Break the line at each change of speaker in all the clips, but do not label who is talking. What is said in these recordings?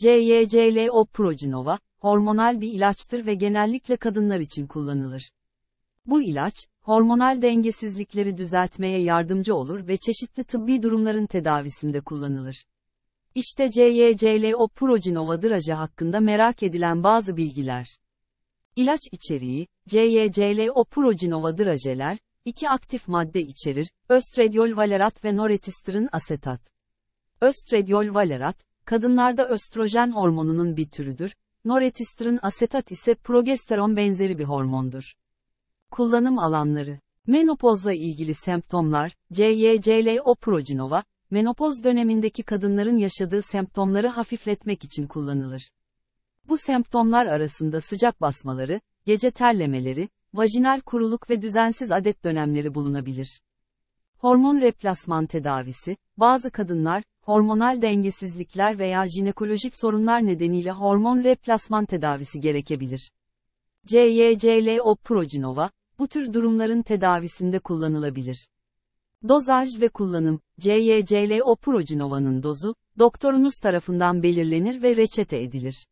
CYCL oprojinova, hormonal bir ilaçtır ve genellikle kadınlar için kullanılır. Bu ilaç, hormonal dengesizlikleri düzeltmeye yardımcı olur ve çeşitli tıbbi durumların tedavisinde kullanılır. İşte CYCL oprojinova drajı hakkında merak edilen bazı bilgiler. İlaç içeriği, CYCL oprojinova drajeler, iki aktif madde içerir, östradiol valerat ve noretistirin asetat. Östradiol valerat, Kadınlarda östrojen hormonunun bir türüdür, noretistirin asetat ise progesteron benzeri bir hormondur. Kullanım alanları Menopozla ilgili semptomlar, CYCLO projinova, menopoz dönemindeki kadınların yaşadığı semptomları hafifletmek için kullanılır. Bu semptomlar arasında sıcak basmaları, gece terlemeleri, vajinal kuruluk ve düzensiz adet dönemleri bulunabilir. Hormon replasman tedavisi, bazı kadınlar, hormonal dengesizlikler veya jinekolojik sorunlar nedeniyle hormon replasman tedavisi gerekebilir. CYCLO Procinova, bu tür durumların tedavisinde kullanılabilir. Dozaj ve kullanım, CYCLO Procinova'nın dozu, doktorunuz tarafından belirlenir ve reçete edilir.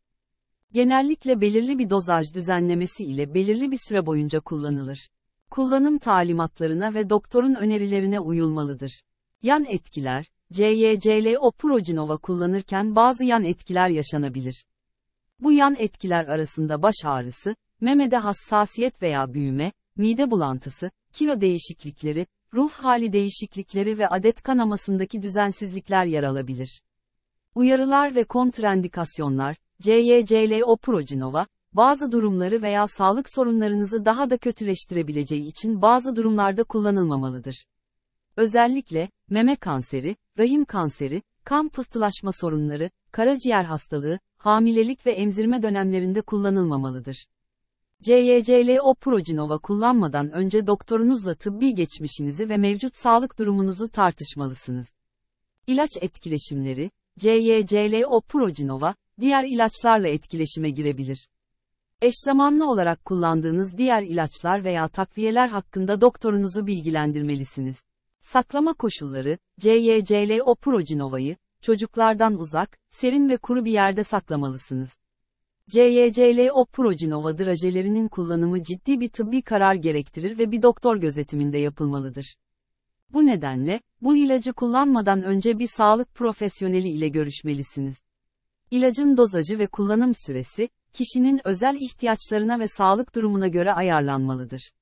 Genellikle belirli bir dozaj düzenlemesi ile belirli bir süre boyunca kullanılır. Kullanım talimatlarına ve doktorun önerilerine uyulmalıdır. Yan etkiler, CYCLO Procinova kullanırken bazı yan etkiler yaşanabilir. Bu yan etkiler arasında baş ağrısı, memede hassasiyet veya büyüme, mide bulantısı, kilo değişiklikleri, ruh hali değişiklikleri ve adet kanamasındaki düzensizlikler yer alabilir. Uyarılar ve kontraindikasyonlar, CYCLO Procinova, bazı durumları veya sağlık sorunlarınızı daha da kötüleştirebileceği için bazı durumlarda kullanılmamalıdır. Özellikle, meme kanseri, rahim kanseri, kan pıhtılaşma sorunları, karaciğer hastalığı, hamilelik ve emzirme dönemlerinde kullanılmamalıdır. CYCLO Procinova kullanmadan önce doktorunuzla tıbbi geçmişinizi ve mevcut sağlık durumunuzu tartışmalısınız. İlaç etkileşimleri, CYCLO Procinova, diğer ilaçlarla etkileşime girebilir. Eş zamanlı olarak kullandığınız diğer ilaçlar veya takviyeler hakkında doktorunuzu bilgilendirmelisiniz. Saklama koşulları, CYCL oprojinova'yı, çocuklardan uzak, serin ve kuru bir yerde saklamalısınız. CYCL oprojinova drajelerinin kullanımı ciddi bir tıbbi karar gerektirir ve bir doktor gözetiminde yapılmalıdır. Bu nedenle, bu ilacı kullanmadan önce bir sağlık profesyoneli ile görüşmelisiniz. İlacın dozajı ve kullanım süresi, kişinin özel ihtiyaçlarına ve sağlık durumuna göre ayarlanmalıdır.